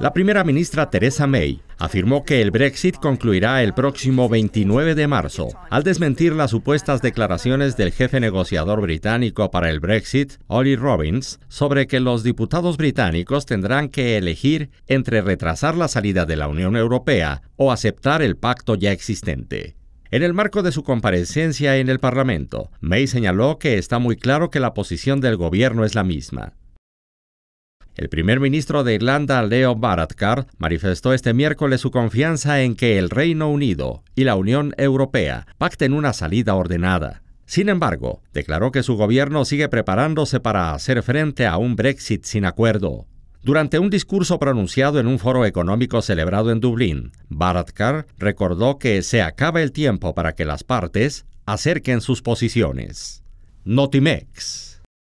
La primera ministra Theresa May afirmó que el Brexit concluirá el próximo 29 de marzo, al desmentir las supuestas declaraciones del jefe negociador británico para el Brexit, Ollie Robbins, sobre que los diputados británicos tendrán que elegir entre retrasar la salida de la Unión Europea o aceptar el pacto ya existente. En el marco de su comparecencia en el Parlamento, May señaló que está muy claro que la posición del gobierno es la misma. El primer ministro de Irlanda, Leo Varadkar, manifestó este miércoles su confianza en que el Reino Unido y la Unión Europea pacten una salida ordenada. Sin embargo, declaró que su gobierno sigue preparándose para hacer frente a un Brexit sin acuerdo. Durante un discurso pronunciado en un foro económico celebrado en Dublín, Varadkar recordó que se acaba el tiempo para que las partes acerquen sus posiciones. Notimex